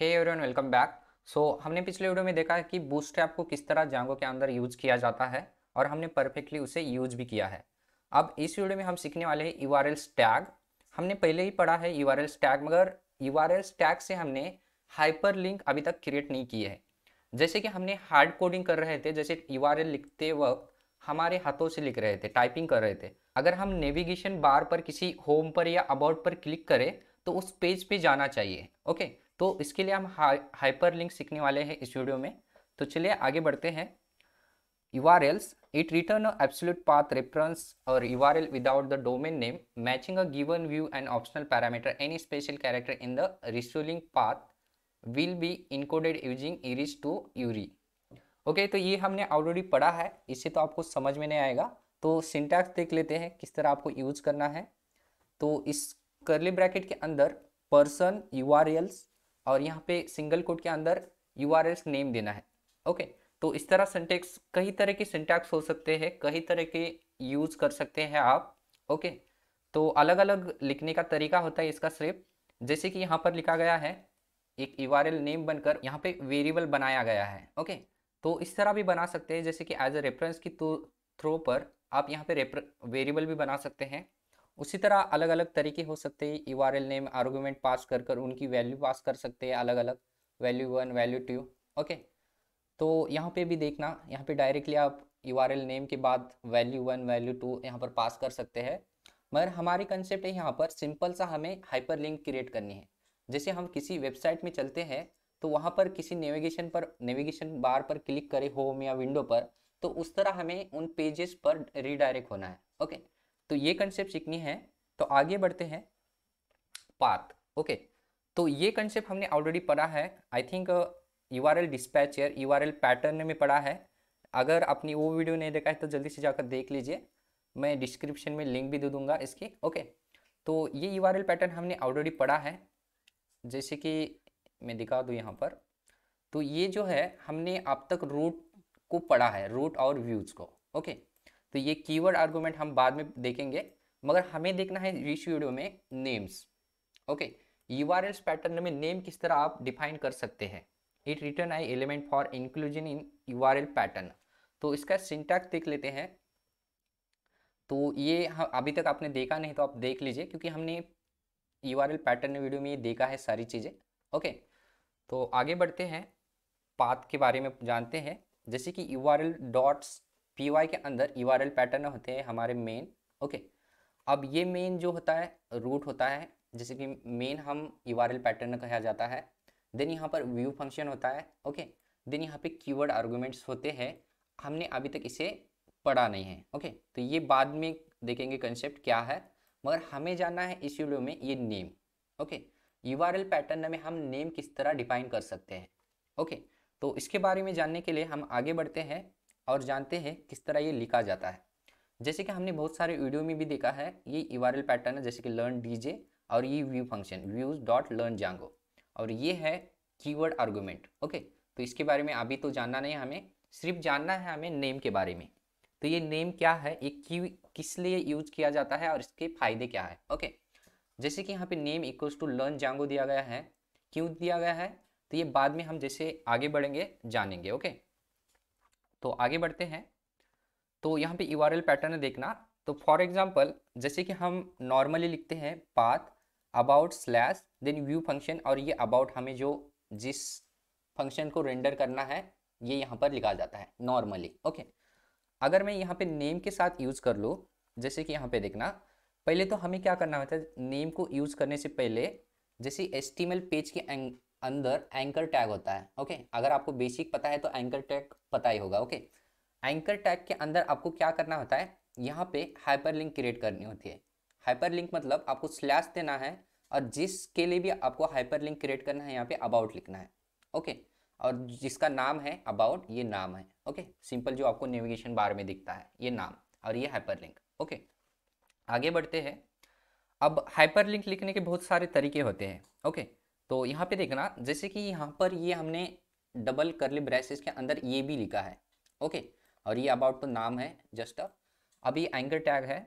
हे everyone welcome back so हमने पिछले video में देखा है कि बूस्ट ऐप को किस तरह जांगो के अंदर यूज किया जाता है और हमने परफेक्टली उसे यूज भी किया है अब इस वीडियो में हम सीखने वाले हैं यू आर टैग हमने पहले ही पढ़ा है यू आर टैग मगर यू आर टैग से हमने हाइपर लिंक अभी तक क्रिएट नहीं किए हैं जैसे कि हमने हार्ड कोडिंग कर रहे थे जैसे यू लिखते वक्त हमारे हाथों से लिख रहे थे टाइपिंग कर रहे थे अगर हम नेविगेशन बार पर किसी होम पर या अबाउट पर क्लिक करें तो उस पेज पे जाना चाहिए ओके तो इसके लिए हम हाइपर लिंक सीखने वाले हैं इस वीडियो में तो चलिए आगे बढ़ते हैं U R Ls it return absolute path reference और U R L without the domain name matching a given view and optional parameter any special character in the resolving path will be encoded using IRIs to URI okay तो ये हमने already पढ़ा है इससे तो आपको समझ में नहीं आएगा तो सिंटैक्स देख लेते हैं किस तरह आपको यूज करना है तो इस करली ब्रैकेट के अंदर पर्सन यू आर एल्स और यहाँ पे सिंगल कोड के अंदर यू नेम देना है ओके तो इस तरह सिंटेक्स कई तरह के सिंटैक्स हो सकते हैं कई तरह के यूज कर सकते हैं आप ओके तो अलग अलग लिखने का तरीका होता है इसका सिर्फ जैसे कि यहाँ पर लिखा गया है एक यू नेम बनकर यहाँ पे वेरिएबल बनाया गया है ओके तो इस तरह भी बना सकते हैं जैसे कि एज अ रेफरेंस की थ्रो तो, पर आप यहाँ पे वेरिएबल भी बना सकते हैं उसी तरह अलग अलग तरीके हो सकते हैं U R L name argument pass कर कर उनकी वैल्यू पास कर सकते हैं अलग अलग value one value two okay तो यहाँ पे भी देखना यहाँ पे डायरेक्टली आप यू आर एल नेम के बाद वैल्यू वन वैल्यू टू यहाँ पर पास कर सकते हैं मगर हमारी कंसेप्ट है यहाँ पर सिंपल सा हमें हाइपर लिंक क्रिएट करनी है जैसे हम किसी वेबसाइट में चलते हैं तो वहाँ पर किसी नेविगेशन पर नेविगेशन बार पर क्लिक करें होम या विंडो पर तो उस तरह हमें उन पेजेस पर रीडायरेक्ट होना है ओके okay? तो ये कंसेप्ट सीखनी है तो आगे बढ़ते हैं पाथ ओके तो ये कंसेप्ट हमने ऑलरेडी पढ़ा है I think U R L dispatcher U R L pattern में पढ़ा है अगर आपने वो वीडियो नहीं देखा है तो जल्दी से जाकर देख लीजिए मैं डिस्क्रिप्शन में लिंक भी दे दूंगा इसकी ओके तो ये यू आर एल पैटर्न हमने ऑलरेडी पढ़ा है जैसे कि मैं दिखा दूँ यहाँ पर तो ये जो है हमने अब तक रूट को पढ़ा है रूट और व्यूज़ को ओके तो ये कीवर्ड आर्गूमेंट हम बाद में देखेंगे मगर हमें देखना है इस वीडियो में names okay U R pattern में नेम किस तरह आप डिफाइन कर सकते हैं it return an element for inclusion in U R L pattern तो इसका सिंटैक्स देख लेते हैं तो ये हम अभी तक आपने देखा नहीं तो आप देख लीजिए क्योंकि हमने U R L pattern video में ये देखा है सारी चीज़ें ओके तो आगे बढ़ते हैं पाथ के बारे में जानते हैं जैसे कि U R L dots P के अंदर यू आर पैटर्न होते हैं हमारे मेन ओके अब ये मेन जो होता है रूट होता है जैसे कि मेन हम यू आर पैटर्न कहा जाता है देन यहाँ पर व्यू फंक्शन होता है ओके देन यहाँ पे कीवर्ड आर्गूमेंट्स होते हैं हमने अभी तक इसे पढ़ा नहीं है ओके तो ये बाद में देखेंगे कंसेप्ट क्या है मगर हमें जानना है इस वीडियो में ये name okay U R pattern में हम नेम किस तरह डिफाइन कर सकते हैं ओके तो इसके बारे में जानने के लिए हम आगे बढ़ते हैं और जानते हैं किस तरह ये लिखा जाता है जैसे कि हमने बहुत सारे वीडियो में भी देखा है ये इवारल पैटर्न है जैसे कि लर्न डीजे और ये view function views dot learn Django और ये है कीवर्ड आर्गूमेंट ओके तो इसके बारे में अभी तो जानना नहीं हमें सिर्फ जानना है हमें नेम के बारे में तो ये नेम क्या है ये की किस लिए यूज किया जाता है और इसके फायदे क्या है ओके जैसे कि यहाँ पे name equals to learn Django दिया गया है क्यों दिया गया है तो ये बाद में हम जैसे आगे बढ़ेंगे जानेंगे ओके तो आगे बढ़ते हैं तो यहाँ पे यू पैटर्न देखना तो फॉर एग्जाम्पल जैसे कि हम नॉर्मली लिखते हैं path about slash then view function और ये अबाउट हमें जो जिस फंक्शन को रेंडर करना है ये यहाँ पर लिखा जाता है नॉर्मली ओके अगर मैं यहाँ पे नेम के साथ यूज़ कर लूँ जैसे कि यहाँ पे देखना पहले तो हमें क्या करना होता है नेम को यूज़ करने से पहले जैसे एस पेज के अंदर एंकर टैग होता है ओके अगर आपको बेसिक पता है तो एंकर टैग पता ही होगा ओके एंकर टैग के अंदर आपको क्या करना होता है यहाँ पे हाइपर लिंक क्रिएट करनी होती है हाइपर लिंक मतलब आपको स्लैश देना है और जिसके लिए भी आपको हाइपर लिंक क्रिएट करना है यहाँ पे अबाउट लिखना है ओके और जिसका नाम है अबाउट ये नाम है ओके सिंपल जो आपको नेविगेशन बार में दिखता है ये नाम और ये हाइपर लिंक ओके आगे बढ़ते हैं अब हाइपर लिंक लिखने के बहुत सारे तरीके होते हैं ओके तो यहाँ पे देखना जैसे कि यहाँ पर ये हमने डबल करली ब्रेसेस के अंदर ये भी लिखा है ओके और ये अबाउट तो नाम है जस्ट अब ये एंकर टैग है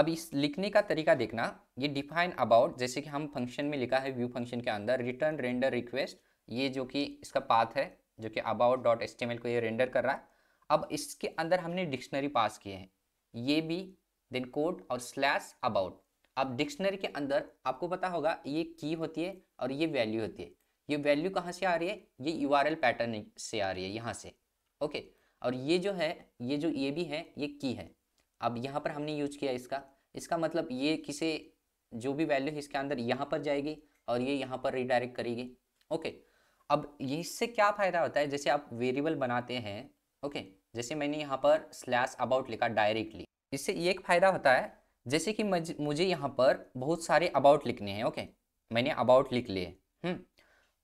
अब इस लिखने का तरीका देखना ये डिफाइन अबाउट जैसे कि हम फंक्शन में लिखा है व्यू फंक्शन के अंदर रिटर्न रेंडर रिक्वेस्ट ये जो कि इसका पाथ है जो कि अबाउट डॉट एस को ये रेंडर कर रहा है अब इसके अंदर हमने डिक्शनरी पास किए हैं ये भी देन कोड और स्लैश अबाउट अब डिक्शनरी के अंदर आपको पता होगा ये की होती है और ये वैल्यू होती है ये वैल्यू कहाँ से आ रही है ये यू पैटर्न से आ रही है यहाँ से ओके और ये जो है ये जो ये भी है ये की है अब यहाँ पर हमने यूज किया इसका इसका मतलब ये किसे जो भी वैल्यू है इसके अंदर यहाँ पर जाएगी और ये यहाँ पर रिडायरेक्ट करेगी ओके अब इससे क्या फ़ायदा होता है जैसे आप वेरिएबल बनाते हैं ओके जैसे मैंने यहाँ पर स्लैश अबाउट लिखा डायरेक्टली इससे ये एक फ़ायदा होता है जैसे कि मुझे यहाँ पर बहुत सारे अबाउट लिखने हैं ओके मैंने अबाउट लिख लिए हम्म।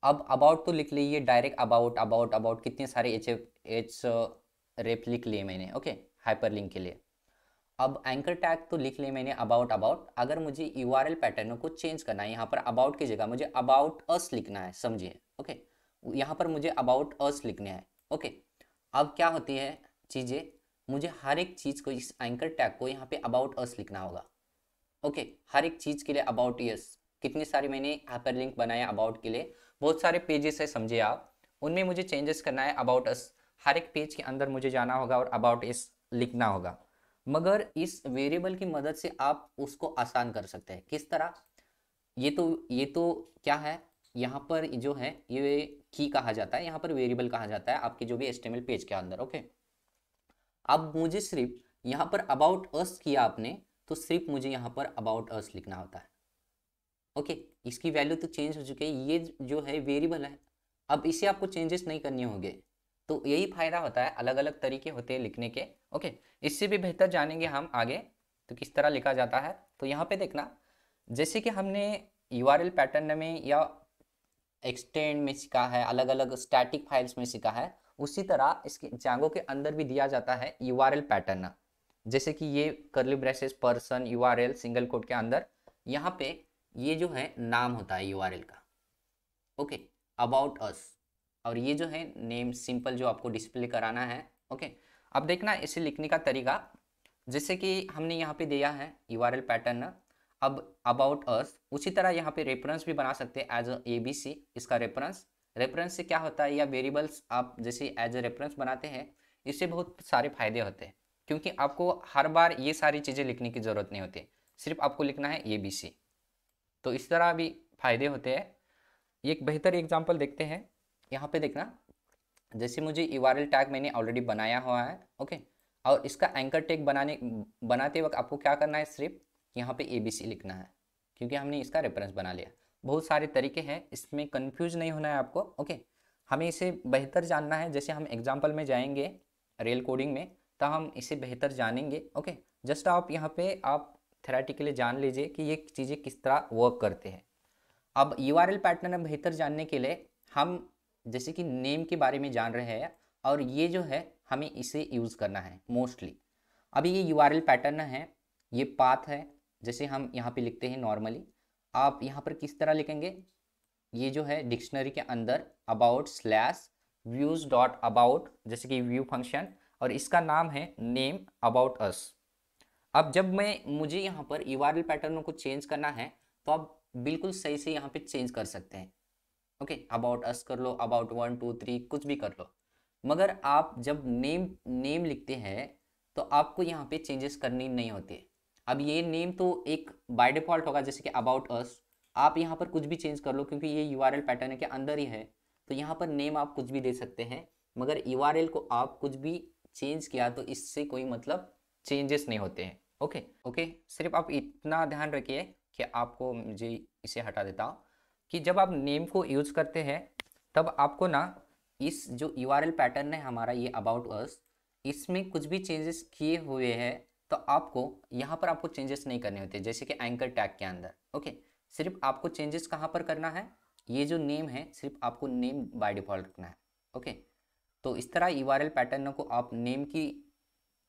अब अबाउट तो लिख लिए डायरेक्ट अबाउट अबाउट अबाउट कितने सारे एच एच रेप लिख लिए मैंने ओके हाइपर लिंक के लिए अब एंकर टैग तो लिख लिए मैंने अबाउट अबाउट अगर मुझे यू आर एल पैटर्न को चेंज करना है यहाँ पर अबाउट की जगह मुझे अबाउट अस लिखना है समझिए ओके यहाँ पर मुझे अबाउट अस लिखने हैं ओके अब क्या होती है चीज़ें मुझे हर एक चीज़ को इस एंकर टैग को यहाँ पे अबाउट अस लिखना होगा ओके हर एक चीज़ के लिए अबाउट यस कितने सारे मैंने यहाँ पर लिंक बनाया अबाउट के लिए बहुत सारे पेजेस है समझे आप उनमें मुझे चेंजेस करना है अबाउट अस हर एक पेज के अंदर मुझे जाना होगा और अबाउट इस लिखना होगा मगर इस वेरिएबल की मदद से आप उसको आसान कर सकते हैं किस तरह ये तो ये तो क्या है यहाँ पर जो है ये की कहा जाता है यहाँ पर वेरिएबल कहा जाता है आपके जो भी एस्टेमल पेज के अंदर ओके okay? अब मुझे सिर्फ यहाँ पर अबाउट अस किया आपने तो सिर्फ मुझे यहाँ पर अबाउट अस लिखना होता है ओके इसकी वैल्यू तो चेंज हो चुकी है ये जो है वेरिएबल है अब इसे आपको चेंजेस नहीं करने होंगे तो यही फायदा होता है अलग अलग तरीके होते हैं लिखने के ओके इससे भी बेहतर जानेंगे हम आगे तो किस तरह लिखा जाता है तो यहाँ पे देखना जैसे कि हमने यू पैटर्न में या एक्सटेंड में सीखा है अलग अलग स्टैटिक फाइल्स में सीखा है उसी तरह इसके जांगो के अंदर भी दिया जाता है यू पैटर्न जैसे कि ये curly braces person you single quote के अंदर यहाँ पे ये जो है नाम होता है यू का ओके अबाउट अस और ये जो है नेम सिंपल जो आपको डिस्प्ले कराना है ओके अब देखना इसे लिखने का तरीका जैसे कि हमने यहाँ पे दिया है यू पैटर्न अब अबाउट अस उसी तरह यहाँ पे रेफरेंस भी बना सकते हैं एज ए बी सी इसका रेफरेंस रेफरेंस से क्या होता है या वेरिएबल्स आप जैसे एज ए रेफरेंस बनाते हैं इससे बहुत सारे फायदे होते हैं क्योंकि आपको हर बार ये सारी चीज़ें लिखने की ज़रूरत नहीं होती सिर्फ आपको लिखना है ए बी सी तो इस तरह भी फायदे होते हैं एक बेहतर एग्जाम्पल देखते हैं यहाँ पे देखना जैसे मुझे यू टैग मैंने ऑलरेडी बनाया हुआ है ओके और इसका एंकर टैग बनाने बनाते वक्त आपको क्या करना है सिर्फ यहाँ पे ए बी सी लिखना है क्योंकि हमने इसका रेफरेंस बना लिया बहुत सारे तरीके हैं इसमें कन्फ्यूज नहीं होना है आपको ओके हमें इसे बेहतर जानना है जैसे हम एग्जाम्पल में जाएंगे रेल कोडिंग में तो हम इसे बेहतर जानेंगे ओके जस्ट आप यहाँ पे आप थेराटिकली जान लीजिए कि ये चीज़ें किस तरह वर्क करते हैं अब यू आर एल पैटर्न बेहतर जानने के लिए हम जैसे कि नेम के बारे में जान रहे हैं और ये जो है हमें इसे यूज़ करना है मोस्टली अभी ये यू आर एल पैटर्न है ये पाथ है जैसे हम यहाँ पे लिखते हैं नॉर्मली आप यहाँ पर किस तरह लिखेंगे ये जो है डिक्शनरी के अंदर about slash views dot about जैसे कि व्यू फंक्शन और इसका नाम है नेम अबाउट अस अब जब मैं मुझे यहाँ पर यू आर पैटर्नों को चेंज करना है तो आप बिल्कुल सही से यहाँ पे चेंज कर सकते हैं ओके अबाउट अस कर लो अबाउट वन टू थ्री कुछ भी कर लो मगर आप जब नेम नेम लिखते हैं तो आपको यहाँ पे चेंजेस करनी नहीं होती है अब ये नेम तो एक बाय डिफॉल्ट होगा जैसे कि अबाउट अस आप यहाँ पर कुछ भी चेंज कर लो क्योंकि ये यू पैटर्न के अंदर ही है तो यहाँ पर नेम आप कुछ भी दे सकते हैं मगर यू को आप कुछ भी चेंज किया तो इससे कोई मतलब चेंजेस नहीं होते हैं ओके ओके सिर्फ आप इतना ध्यान रखिए कि आपको मुझे इसे हटा देता हूँ कि जब आप नेम को यूज़ करते हैं तब आपको ना इस जो यू पैटर्न है हमारा ये अबाउट अस इसमें कुछ भी चेंजेस किए हुए हैं तो आपको यहाँ पर आपको चेंजेस नहीं करने होते जैसे कि एंकर टैग के अंदर ओके सिर्फ आपको चेंजेस कहाँ पर करना है ये जो नेम है सिर्फ आपको नेम बाय डिफ़ॉल्ट रखना है ओके तो इस तरह यू पैटर्न को आप नेम की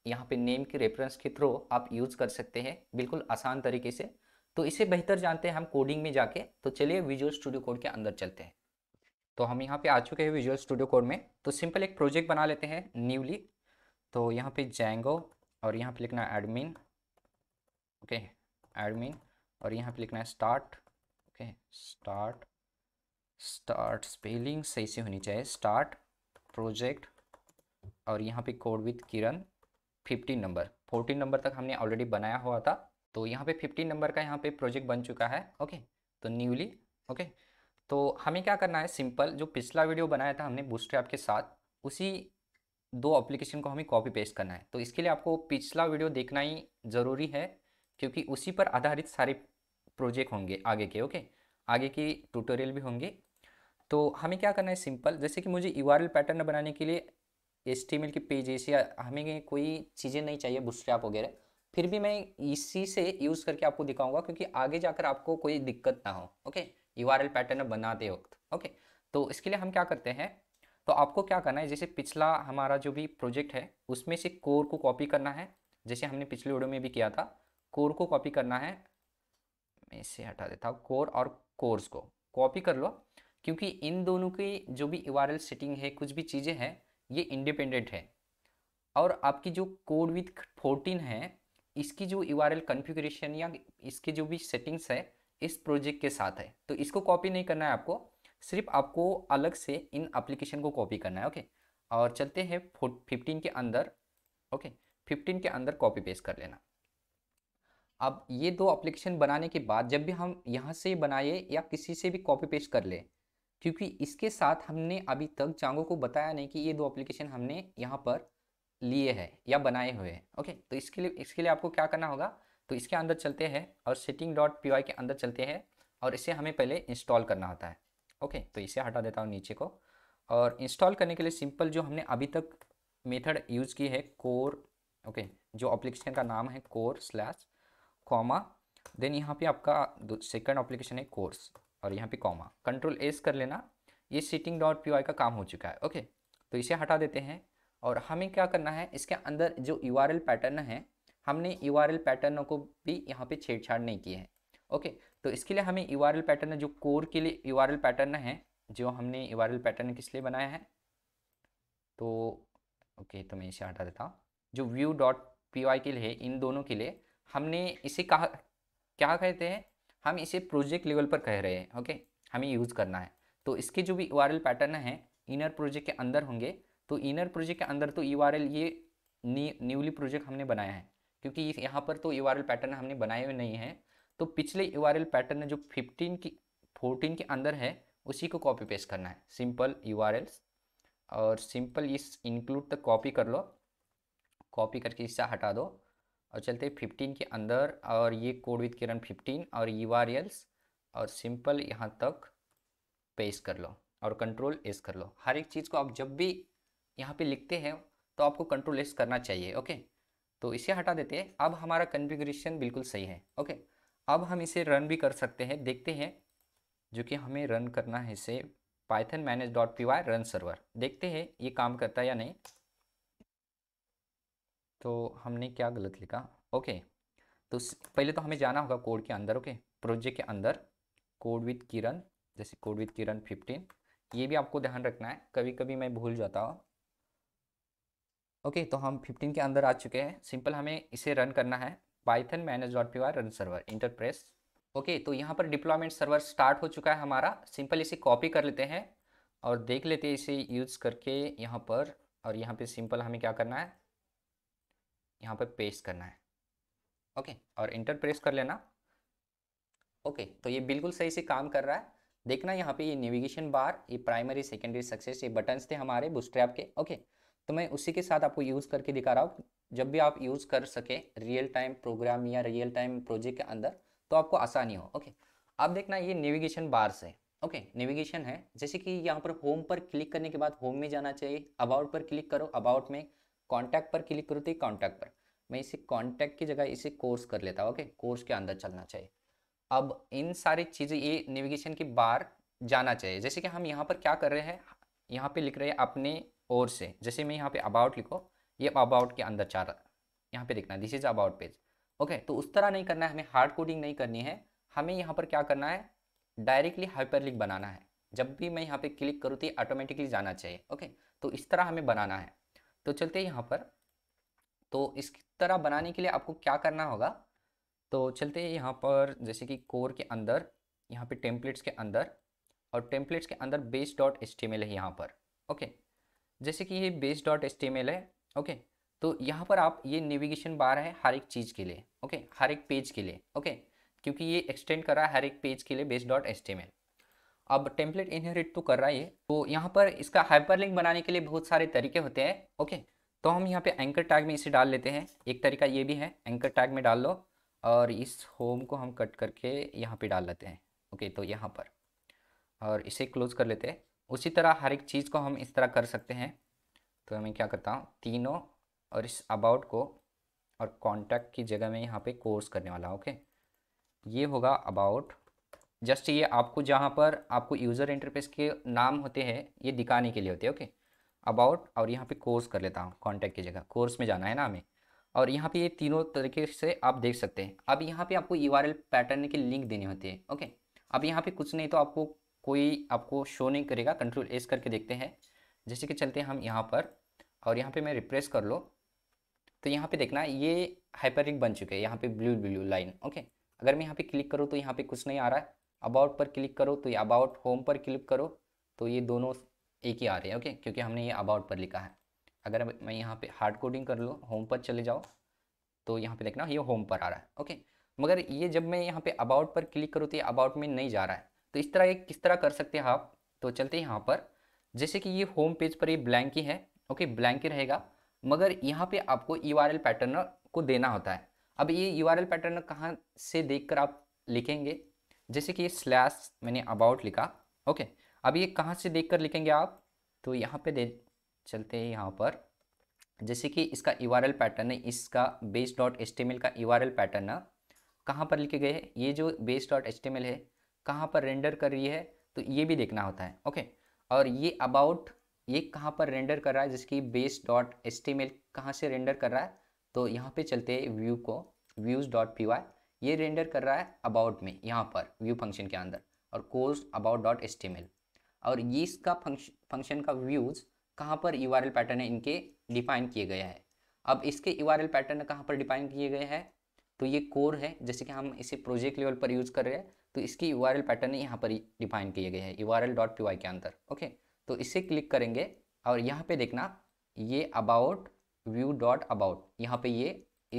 यहाँ पे नेम के रेफरेंस के थ्रू आप यूज़ कर सकते हैं बिल्कुल आसान तरीके से तो इसे बेहतर जानते हैं हम कोडिंग में जाके तो चलिए विजुअल स्टूडियो कोड के अंदर चलते हैं तो हम यहाँ पे आ चुके हैं विजुअल स्टूडियो कोड में तो सिंपल एक प्रोजेक्ट बना लेते हैं न्यूली तो यहाँ पे जैंगो और यहाँ पे लिखना है एडमिन ओके एडमिन और यहाँ पे लिखना है start okay start start spelling सही से होनी चाहिए स्टार्ट प्रोजेक्ट और यहाँ पे code with Kiran fifteen number fourteen number तक हमने ऑलरेडी बनाया हुआ था तो यहाँ पे फिफ्टीन नंबर का यहाँ पे प्रोजेक्ट बन चुका है ओके तो न्यूली ओके तो हमें क्या करना है सिंपल जो पिछला वीडियो बनाया था हमने बूस्ट्रैप के साथ उसी दो एप्लीकेशन को हमें कॉपी पेस्ट करना है तो इसके लिए आपको पिछला वीडियो देखना ही ज़रूरी है क्योंकि उसी पर आधारित सारे प्रोजेक्ट होंगे आगे के ओके आगे की ट्यूटोरियल भी होंगे तो हमें क्या करना है सिंपल जैसे कि मुझे यू पैटर्न बनाने के लिए एस टी के पेजेस या हमें कोई चीज़ें नहीं चाहिए बुस्ट्रैप वगैरह फिर भी मैं इसी से यूज़ करके आपको दिखाऊंगा क्योंकि आगे जाकर आपको कोई दिक्कत ना हो ओके यू पैटर्न बनाते वक्त ओके तो इसके लिए हम क्या करते हैं तो आपको क्या करना है जैसे पिछला हमारा जो भी प्रोजेक्ट है उसमें से कोर को कॉपी करना है जैसे हमने पिछले वीडियो में भी किया था कोर को कॉपी करना है मैं इसे हटा देता हूँ कोर और कोर्स को कॉपी कर लो क्योंकि इन दोनों की जो भी यू सेटिंग है कुछ भी चीज़ें हैं ये इंडिपेंडेंट है और आपकी जो कोड विथ फोर्टीन है इसकी जो यू आर या इसके जो भी सेटिंग्स है इस प्रोजेक्ट के साथ है तो इसको कॉपी नहीं करना है आपको सिर्फ आपको अलग से इन एप्लीकेशन को कॉपी करना है ओके और चलते हैं फिफ्टीन के अंदर ओके फिफ्टीन के अंदर कॉपी पेस्ट कर लेना अब ये दो एप्लीकेशन बनाने के बाद जब भी हम यहाँ से बनाए या किसी से भी कॉपी पेस्ट कर ले क्योंकि इसके साथ हमने अभी तक चांगों को बताया नहीं कि ये दो एप्लीकेशन हमने यहाँ पर लिए हैं या बनाए हुए हैं ओके तो इसके लिए इसके लिए आपको क्या करना होगा तो इसके अंदर चलते हैं और सेटिंग डॉट पी के अंदर चलते हैं और इसे हमें पहले इंस्टॉल करना होता है ओके तो इसे हटा देता हूँ नीचे को और इंस्टॉल करने के लिए सिंपल जो हमने अभी तक मेथड यूज़ की है कोर ओके जो अप्लीकेशन का नाम है कोर स्लैश कॉमा देन यहाँ पे आपका सेकंड अप्लीकेशन है कोर्स और यहाँ पे कॉमा कंट्रोल एस कर लेना ये सीटिंग डॉट पी का काम हो चुका है ओके तो इसे हटा देते हैं और हमें क्या करना है इसके अंदर जो यू पैटर्न है हमने यू पैटर्नों को भी यहाँ पे छेड़छाड़ नहीं की है ओके तो इसके लिए हमें यू पैटर्न जो कोर के लिए यू पैटर्न है जो हमने यू पैटर्न किस लिए बनाया है तो ओके तो मैं इसे हटा देता हूँ जो व्यू डॉट पी के लिए इन दोनों के लिए हमने इसे कहा क्या कहते हैं हम इसे प्रोजेक्ट लेवल पर कह रहे हैं ओके हमें यूज़ करना है तो इसके जो भी यू पैटर्न है इनर प्रोजेक्ट के अंदर होंगे तो इनर प्रोजेक्ट के अंदर तो यू ये न्यूली प्रोजेक्ट हमने बनाया है क्योंकि यहाँ पर तो यू पैटर्न हमने बनाए हुए नहीं है तो पिछले यू आर एल पैटर्न जो फिफ्टीन की फोर्टीन के अंदर है उसी को कॉपी पेस्ट करना है सिंपल यू आर एल्स और सिंपल इस इंक्लूड तक कॉपी कर लो कॉपी करके इससे हटा दो और चलते फिफ्टीन के अंदर और ये कोड विद किरण फिफ्टीन और यू आर एल्स और सिंपल यहाँ तक पेस्ट कर लो और कंट्रोल एस कर लो हर एक चीज़ को आप जब भी यहाँ पे लिखते हैं तो आपको कंट्रोल एस करना चाहिए ओके तो इसे हटा देते हैं अब हमारा कन्फिग्रेशन बिल्कुल सही है ओके अब हम इसे रन भी कर सकते हैं देखते हैं जो कि हमें रन करना है इसे Python manage dot P Y run server देखते हैं ये काम करता है या नहीं तो हमने क्या गलत लिखा ओके तो पहले तो हमें जाना होगा कोड के अंदर ओके प्रोजेक्ट के अंदर कोड विथ किरण जैसे कोड विथ किरण फिफ्टीन ये भी आपको ध्यान रखना है कभी कभी मैं भूल जाता हूँ ओके तो हम फिफ्टीन के अंदर आ चुके हैं सिंपल हमें इसे रन करना है Python manage dot P run server enter press okay तो यहाँ पर डिप्लॉयमेंट सर्वर स्टार्ट हो चुका है हमारा सिंपल इसे कॉपी कर लेते हैं और देख लेते हैं इसे यूज करके यहाँ पर और यहाँ पे सिंपल हमें क्या करना है यहाँ पर पेस्ट करना है ओके और इंटर प्रेस कर लेना ओके तो ये बिल्कुल सही से काम कर रहा है देखना यहाँ पे ये नेविगेशन बार ये प्राइमरी सेकेंडरी सक्सेस ये बटन्स थे हमारे बुस्ट्रैप के ओके तो मैं उसी के साथ आपको यूज़ करके दिखा रहा हूँ जब भी आप यूज़ कर सके रियल टाइम प्रोग्राम या रियल टाइम प्रोजेक्ट के अंदर तो आपको आसानी हो ओके आप देखना ये नेविगेशन बार से ओके नेविगेशन है जैसे कि यहाँ पर होम पर क्लिक करने के बाद होम में जाना चाहिए अबाउट पर क्लिक करो अबाउट में कॉन्टैक्ट पर क्लिक करो तो कॉन्टैक्ट पर मैं इसे कॉन्टैक्ट की जगह इसे कोर्स कर लेता हूँ ओके कोर्स के अंदर चलना चाहिए अब इन सारी चीज़ें ये नेविगेशन की बार जाना चाहिए जैसे कि हम यहाँ पर क्या कर रहे हैं यहाँ पे लिख रहे हैं अपने ओर से जैसे मैं यहाँ पे अबाउट लिखो ये अबाउट के अंदर चार यहाँ पे देखना है this is about page okay तो उस तरह नहीं करना है हमें हार्ड कोडिंग नहीं करनी है हमें यहाँ पर क्या करना है डायरेक्टली हाइपरलिंक बनाना है जब भी मैं यहाँ पे क्लिक करूँ तो ऑटोमेटिकली जाना चाहिए ओके तो इस तरह हमें बनाना है तो चलते यहाँ पर तो इस तरह बनाने के लिए आपको क्या करना होगा तो चलते यहाँ पर जैसे कि कोर के अंदर यहाँ पे टेम्पलेट्स के अंदर और टेम्पलेट्स के अंदर बेस डॉट एस है यहाँ पर ओके जैसे कि ये बेस डॉट एस है ओके तो यहाँ पर आप ये नेविगेशन बार है हर एक चीज़ के लिए ओके हर एक पेज के लिए ओके क्योंकि ये एक्सटेंड कर रहा है हर एक पेज के लिए बेस डॉट एस अब टेम्पलेट इनहेरिट तो कर रहा है ये तो यहाँ पर इसका हाइपरलिंक बनाने के लिए बहुत सारे तरीके होते हैं ओके तो हम यहाँ पे एंकर टैग में इसे डाल लेते हैं एक तरीका ये भी है एंकर टैग में डाल लो और इस होम को हम कट करके यहाँ पे डाल लेते हैं ओके तो यहाँ पर और इसे क्लोज कर लेते हैं उसी तरह हर एक चीज़ को हम इस तरह कर सकते हैं तो मैं क्या करता हूँ तीनों और इस अबाउट को और कॉन्टैक्ट की जगह में यहाँ पे कोर्स करने वाला ओके ये होगा अबाउट जस्ट ये आपको जहाँ पर आपको यूज़र इंटरफेस के नाम होते हैं ये दिखाने के लिए होते हैं ओके अबाउट और यहाँ पे कोर्स कर लेता हूँ कॉन्टैक्ट की जगह कोर्स में जाना है ना हमें और यहाँ पे ये तीनों तरीके से आप देख सकते हैं अब यहाँ पे आपको यू पैटर्न के लिंक देने होते हैं ओके अब यहाँ पे कुछ नहीं तो आपको कोई आपको शो नहीं करेगा कंट्रोल एस करके देखते हैं जैसे कि चलते हैं हम यहाँ पर और यहाँ पे मैं रिप्रेस कर लो तो यहाँ पे देखना ये हाइपरलिंक बन चुके हैं यहाँ पे ब्लू ब्लू लाइन ओके अगर मैं यहाँ पे क्लिक करूँ तो यहाँ पे कुछ नहीं आ रहा है अबाउट पर क्लिक करो तो ये अबाउट होम पर क्लिक करो तो ये दोनों एक ही आ रहे हैं ओके क्योंकि हमने ये अबाउट पर लिखा है अगर मैं यहाँ पे हार्ड कोडिंग कर लो होम पर चले जाओ तो यहाँ पे देखना ये होम पर आ रहा है ओके मगर ये जब मैं यहाँ पे अबाउट पर क्लिक करूँ तो ये अबाउट में नहीं जा रहा है तो इस तरह ये किस तरह कर सकते हैं आप तो चलते हैं यहाँ पर जैसे कि ये होम पेज पर ये ब्लैंक ही है ओके ब्लैंक ही रहेगा मगर यहाँ पे आपको यू पैटर्न को देना होता है अब ये यू आर एल पैटर्न कहाँ से देखकर आप लिखेंगे जैसे कि ये स्लैश मैंने अबाउट लिखा ओके अब ये कहाँ से देखकर लिखेंगे आप तो यहाँ पे दे चलते हैं यहाँ पर जैसे कि इसका यू पैटर्न है इसका बेस डॉट एल का यू पैटर्न कहाँ पर लिखे गए हैं ये जो बेस डॉट एल है कहाँ पर रेंडर कर रही है तो ये भी देखना होता है ओके और ये अबाउट ये कहाँ पर रेंडर कर रहा है जिसकी base dot S T mail कहाँ से रेंडर कर रहा है तो यहाँ पे चलते हैं व्यू को व्यूज डॉट पी वाई ये रेंडर कर रहा है अबाउट में यहाँ पर व्यू फंक्शन के अंदर और course about dot S T mail और ये इसका फंक्शन फंक्शन का व्यूज़ कहाँ पर यू आर एल पैटर्न इनके डिफाइन किए गए हैं अब इसके यू आर एल पैटर्न कहाँ पर डिफाइन किए गए हैं तो ये कोर है जैसे कि हम इसे प्रोजेक्ट लेवल पर यूज़ कर रहे हैं तो इसके यू आर एल पैटर्न यहाँ पर डिफाइन किए गए हैं U R L dot P Y के अंदर ओके तो इसे क्लिक करेंगे और यहाँ पे देखना ये अबाउट व्यू डॉट अबाउट यहाँ पे ये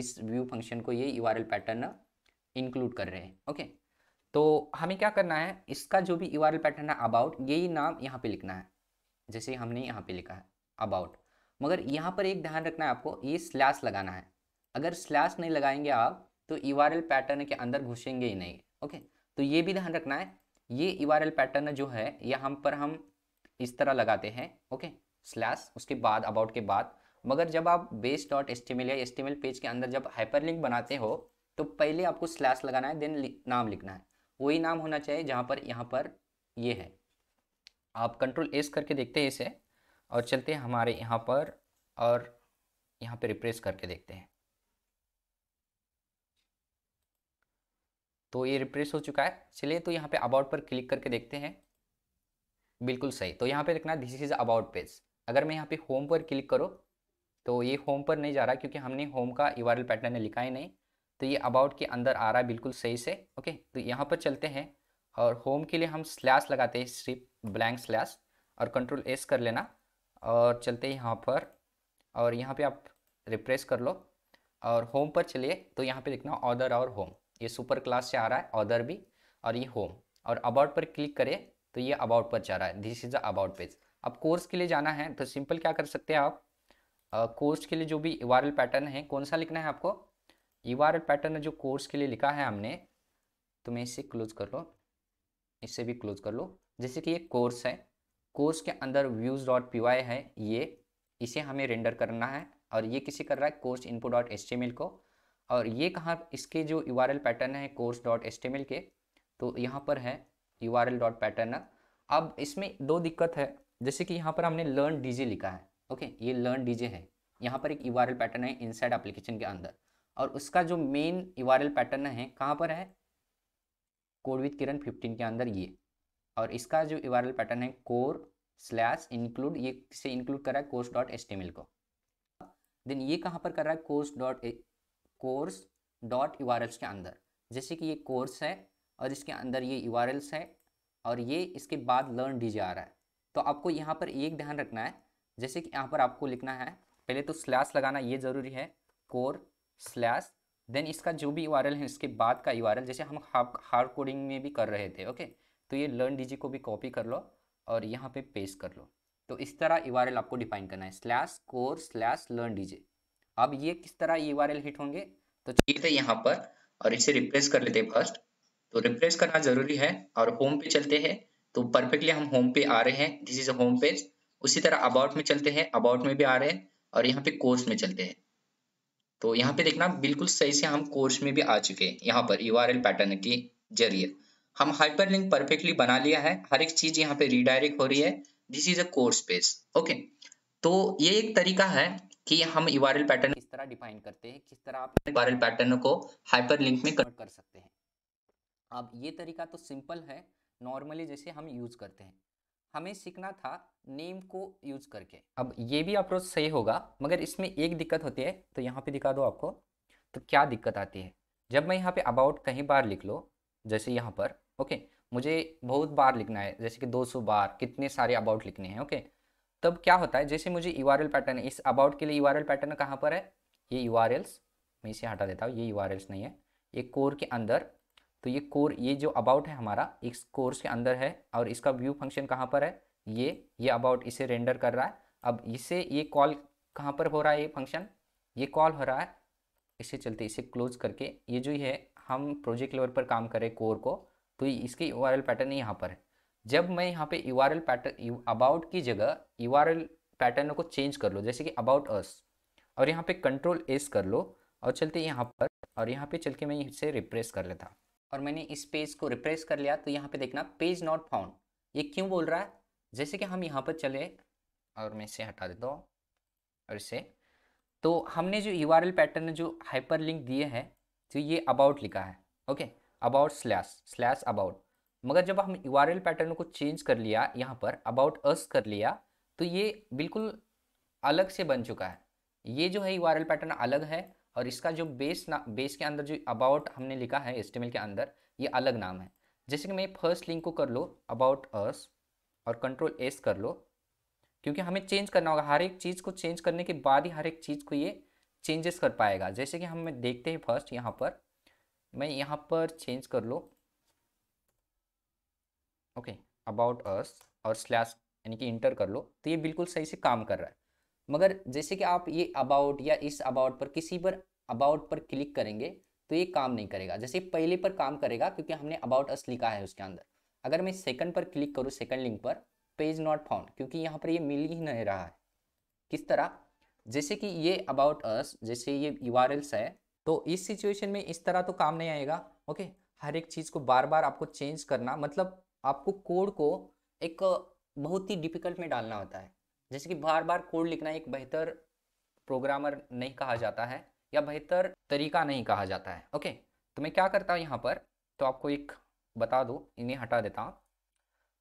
इस व्यू फंक्शन को ये यू पैटर्न इंक्लूड कर रहे हैं ओके तो हमें क्या करना है इसका जो भी यू पैटर्न है अबाउट यही नाम यहाँ पे लिखना है जैसे हमने यहाँ पे लिखा है अबाउट मगर यहाँ पर एक ध्यान रखना है आपको ये स्लैश लगाना है अगर स्लैश नहीं लगाएंगे आप तो यू पैटर्न के अंदर घुसेंगे ही नहीं ओके तो ये भी ध्यान रखना है ये यू पैटर्न जो है यहाँ पर हम इस तरह लगाते हैं ओके स्लैश उसके बाद अबाउट के बाद मगर जब आप बेस डॉट एस्टिमेल या एस पेज के अंदर जब हाइपर लिंक बनाते हो तो पहले आपको स्लैश लगाना है देन नाम लिखना है वही नाम होना चाहिए जहाँ पर यहाँ पर ये है आप कंट्रोल एस करके देखते हैं इसे और चलते हैं हमारे यहाँ पर और यहाँ पर रिप्रेस करके देखते हैं तो ये रिप्रेस हो चुका है चलिए तो यहाँ पे अबाउट पर क्लिक करके देखते हैं बिल्कुल सही तो यहाँ पे लिखना दिस इज़ अबाउट पेज अगर मैं यहाँ पे होम पर क्लिक करो तो ये होम पर नहीं जा रहा क्योंकि हमने होम का यू पैटर्न लिखा ही नहीं तो ये अबाउट के अंदर आ रहा है बिल्कुल सही से ओके तो यहाँ पर चलते हैं और होम के लिए हम स्लैश लगाते हैं सिर्फ ब्लैंक स्लैश और कंट्रोल एस कर लेना और चलते हैं यहाँ पर और यहाँ पे आप रिप्रेस कर लो और होम पर चलिए तो यहाँ पे लिखना ऑदर और होम ये सुपर क्लास से आ रहा है ऑदर भी और ये होम और अबाउट पर क्लिक करें तो ये अबाउट पर जा रहा है दिस इज अबाउट पेज अब कोर्स के लिए जाना है तो सिंपल क्या कर सकते हैं आप कोर्स uh, के लिए जो भी यू पैटर्न है कौन सा लिखना है आपको यू पैटर्न जो कोर्स के लिए लिखा है हमने तो मैं इसे क्लोज कर लो इससे भी क्लोज कर लो जैसे कि ये कोर्स है कोर्स के अंदर व्यूज डॉट पी वाई है ये इसे हमें रेंडर करना है और ये किसे कर रहा है कोर्स इनपो डॉट एस को और ये कहाँ इसके जो यू पैटर्न है कोर्स डॉट एस के तो यहाँ पर है U R L dot pattern अब इसमें दो दिक्कत है जैसे कि यहाँ पर हमने लर्न डीजे लिखा है ओके ये लर्न डीजे है यहाँ पर एक यू आर एल पैटर्न है इनसाइड एप्लीकेशन के अंदर और उसका जो main U R L pattern है कहाँ पर है कोड विथ किरण फिफ्टीन के अंदर ये और इसका जो यू आर एल पैटर्न है कोर स्लैश इंक्लूड ये किसे इंक्लूड कर रहा है कोर्स डॉट एस को देन ये कहाँ पर कर रहा है course dot course dot U R L के अंदर जैसे कि ये कोर्स है और इसके अंदर ये यू है और ये इसके बाद लर्न डी आ रहा है तो आपको यहाँ पर एक ध्यान रखना है जैसे कि यहाँ पर आपको लिखना है पहले तो स्लैश लगाना ये ज़रूरी है कोर स्लैश देन इसका जो भी यू है इसके बाद का यू जैसे हम हार्ड कोडिंग में भी कर रहे थे ओके तो ये लर्न डी को भी कॉपी कर लो और यहाँ पे पेस्ट कर लो तो इस तरह यू आपको डिफाइन करना है slash core slash learn D अब ये किस तरह यू हिट होंगे तो ठीक है यहाँ पर और इसे रिप्लेस कर लेते हैं फर्स्ट तो रिप्लेस करना जरूरी है और होम पे चलते हैं तो परफेक्टली हम होम पे आ रहे हैं दिस इज होम पेज उसी तरह अबाउट में चलते हैं अबाउट में भी आ रहे हैं और यहाँ पे कोर्स में चलते हैं तो यहाँ पे देखना बिल्कुल सही से हम कोर्स में भी आ चुके हैं यहाँ पर यू पैटर्न के जरिए हम हाइपर लिंक परफेक्टली बना लिया है हर एक चीज यहाँ पे रिडायरेक्ट हो रही है this is a course page okay तो ये एक तरीका है कि हम यू पैटर्न इस तरह डिफाइन करते हैं किस तरह आप यू पैटर्न को हाइपर लिंक में कन्वर्ट कर सकते हैं अब ये तरीका तो सिंपल है नॉर्मली जैसे हम यूज़ करते हैं हमें सीखना था नेम को यूज़ करके अब ये भी अप्रोच सही होगा मगर इसमें एक दिक्कत होती है तो यहाँ पे दिखा दो आपको तो क्या दिक्कत आती है जब मैं यहाँ पे अबाउट कहीं बार लिख लो जैसे यहाँ पर ओके मुझे बहुत बार लिखना है जैसे कि 200 बार कितने सारे अबाउट लिखने हैं ओके तब क्या होता है जैसे मुझे यू पैटर्न इस अबाउट के लिए यू पैटर्न कहाँ पर है ये यू मैं इसे हटा देता हूँ ये यू नहीं है ये कोर के अंदर तो ये कोर ये जो अबाउट है हमारा इस कोर्स के अंदर है और इसका व्यू फंक्शन कहाँ पर है ये ये अबाउट इसे रेंडर कर रहा है अब इसे ये कॉल कहाँ पर हो रहा है ये फंक्शन ये कॉल हो रहा है इसे चलते इसे क्लोज करके ये जो है हम प्रोजेक्ट लेवल पर काम करें कोर को तो इसके यू पैटर्न यहाँ पर है जब मैं यहाँ पे यू पैटर्न अबाउट की जगह यू पैटर्न को चेंज कर लो जैसे कि अबाउट अस और यहाँ पे कंट्रोल एस कर लो और चलते यहाँ पर और यहाँ पे चल के मैं इसे रिप्रेस कर लेता और मैंने इस पेज को रिप्रेस कर लिया तो यहाँ पे देखना पेज नॉट फाउंड ये क्यों बोल रहा है जैसे कि हम यहाँ पर चले और मैं इसे हटा देता हूँ और इसे तो हमने जो यू आर पैटर्न जो हाइपर लिंक दिए हैं तो ये अबाउट लिखा है okay about slash slash about मगर जब हम यू पैटर्न को चेंज कर लिया यहाँ पर अबाउट अस कर लिया तो ये बिल्कुल अलग से बन चुका है ये जो है यू पैटर्न अलग है और इसका जो बेस ना बेस के अंदर जो अबाउट हमने लिखा है एस के अंदर ये अलग नाम है जैसे कि मैं फर्स्ट लिंक को कर लो अबाउट अस और कंट्रोल एस कर लो क्योंकि हमें चेंज करना होगा हर एक चीज़ को चेंज करने के बाद ही हर एक चीज़ को ये चेंजेस कर पाएगा जैसे कि हम देखते हैं फर्स्ट यहाँ पर मैं यहाँ पर चेंज कर लो ओके अबाउट अस और स्लैश यानी कि इंटर कर लो तो ये बिल्कुल सही से काम कर रहा है मगर जैसे कि आप ये अबाउट या इस अबाउट पर किसी पर अबाउट पर क्लिक करेंगे तो ये काम नहीं करेगा जैसे पहले पर काम करेगा क्योंकि हमने अबाउट अस लिखा है उसके अंदर अगर मैं सेकंड पर क्लिक करूँ सेकंड लिंक पर पेज नॉट फाउंड क्योंकि यहाँ पर ये मिल ही नहीं रहा है किस तरह जैसे कि ये अबाउट अस जैसे ये यू है तो इस सिचुएशन में इस तरह तो काम नहीं आएगा ओके हर एक चीज़ को बार बार आपको चेंज करना मतलब आपको कोड को एक बहुत ही डिफिकल्ट में डालना होता है जैसे कि बार बार कोड लिखना एक बेहतर प्रोग्रामर नहीं कहा जाता है या बेहतर तरीका नहीं कहा जाता है ओके तो मैं क्या करता हूँ यहाँ पर तो आपको एक बता दो इन्हें हटा देता हूँ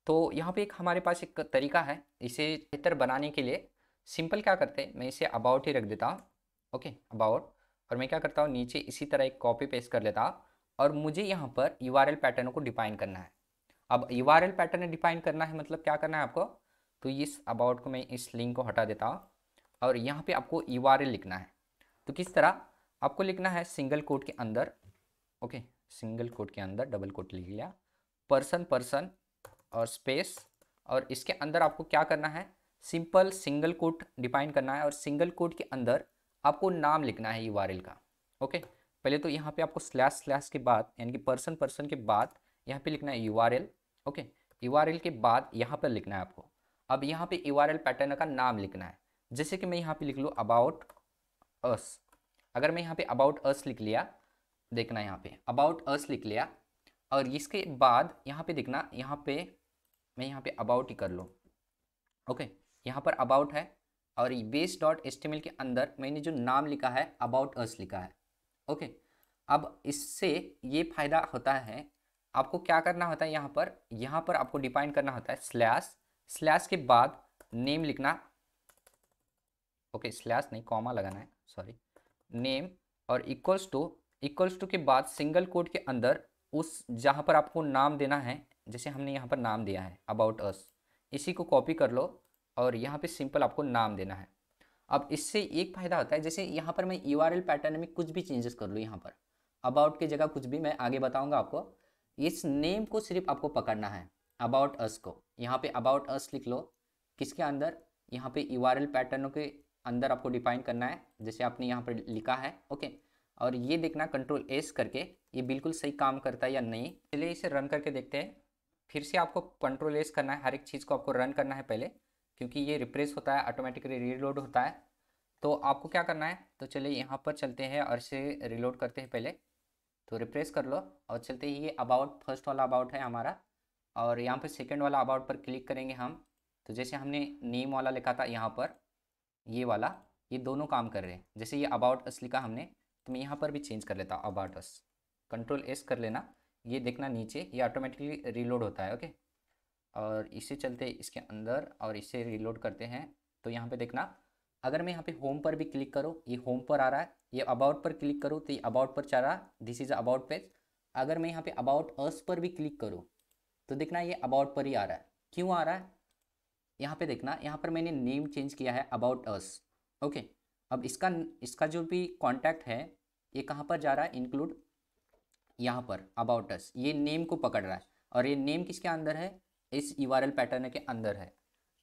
तो यहाँ पे एक हमारे पास एक तरीका है इसे बेहतर बनाने के लिए सिंपल क्या करते हैं मैं इसे अबाउट ही रख देता हूँ ओके अबाउट और मैं क्या करता हूँ नीचे इसी तरह एक कॉपी पेस्ट कर लेता और मुझे यहाँ पर यू आर पैटर्न को डिफाइन करना है अब यू आर पैटर्न डिफाइन करना है मतलब क्या करना है आपको तो इस अबाउट को मैं इस लिंक को हटा देता हूँ और यहाँ पे आपको यू लिखना है तो किस तरह आपको लिखना है सिंगल कोट के अंदर ओके सिंगल कोट के अंदर डबल कोट लिख लिया पर्सन पर्सन और स्पेस और इसके अंदर आपको क्या करना है सिंपल सिंगल कोट डिफाइन करना है और सिंगल कोट के अंदर आपको नाम लिखना है यू का ओके पहले तो यहाँ पे आपको स्लैश स्लैश के बाद यानी कि पर्सन पर्सन के बाद यहाँ पे लिखना है यू ओके यू के बाद यहाँ पर लिखना है आपको अब यहाँ पे यू पैटर्न का नाम लिखना है जैसे कि मैं यहाँ पे लिख लूँ अबाउट अस अगर मैं यहाँ पे अबाउट अस लिख लिया देखना यहाँ पे अबाउट अस लिख लिया और इसके बाद यहाँ पे देखना यहाँ पे मैं यहाँ पे अबाउट ही कर लूँ ओके यहाँ पर अबाउट है और बेस डॉट एस्टिमेल के अंदर मैंने जो नाम लिखा है अबाउट अस लिखा है ओके अब इससे ये फ़ायदा होता है आपको क्या करना होता है यहाँ पर यहाँ पर आपको डिफाइन करना होता है स्लैश स्लैश के बाद नेम लिखना ओके स्लैश नहीं कॉमा लगाना है सॉरी नेम और इक्वल्स टू इक्वल्स टू के बाद सिंगल कोड के अंदर उस जहाँ पर आपको नाम देना है जैसे हमने यहाँ पर नाम दिया है अबाउट अस इसी को कॉपी कर लो और यहाँ पे सिंपल आपको नाम देना है अब इससे एक फ़ायदा होता है जैसे यहाँ पर मैं यू पैटर्न में कुछ भी चेंजेस कर लूँ यहाँ पर अबाउट की जगह कुछ भी मैं आगे बताऊँगा आपको इस नेम को सिर्फ आपको पकड़ना है अबाउट अस को यहाँ पे अबाउट अस लिख लो किसके अंदर यहाँ पे यू पैटर्नों के अंदर आपको डिफाइन करना है जैसे आपने यहाँ पर लिखा है ओके और ये देखना कंट्रोल एस करके ये बिल्कुल सही काम करता है या नहीं चलिए इसे रन करके देखते हैं फिर से आपको कंट्रोल एस करना है हर एक चीज़ को आपको रन करना है पहले क्योंकि ये रिप्रेस होता है ऑटोमेटिकली रीलोड होता है तो आपको क्या करना है तो चलिए यहाँ पर चलते हैं और इसे रिलोड करते हैं पहले तो रिप्रेस कर लो और चलते ही ये अबाउट फर्स्ट वाला अबाउट है हमारा और यहाँ पर सेकेंड वाला अबाउट पर क्लिक करेंगे हम तो जैसे हमने नेम वाला लिखा था यहाँ पर ये वाला ये दोनों काम कर रहे हैं जैसे ये अबाउट अस लिखा हमने तो मैं यहाँ पर भी चेंज कर लेता हूँ अबाउट अस कंट्रोल एस कर लेना ये देखना नीचे ये ऑटोमेटिकली रीलोड होता है ओके और इसे चलते इसके अंदर और इसे रीलोड करते हैं तो यहाँ पे देखना अगर मैं यहाँ पे होम पर भी क्लिक करूँ ये होम पर आ रहा है ये अबाउट पर क्लिक करूँ तो ये अबाउट पर चल रहा दिस इज़ अबाउट पेज अगर मैं यहाँ पे अबाउट अस पर भी क्लिक करूँ तो देखना ये अबाउट पर ही आ रहा है क्यों आ रहा है यहाँ पे देखना यहाँ पर मैंने नेम चेंज किया है अबाउट अस ओके अब इसका इसका जो भी कॉन्टैक्ट है ये कहाँ पर जा रहा है इंक्लूड यहाँ पर अबाउट अस ये नेम को पकड़ रहा है और ये नेम किसके अंदर है इस यू पैटर्न के अंदर है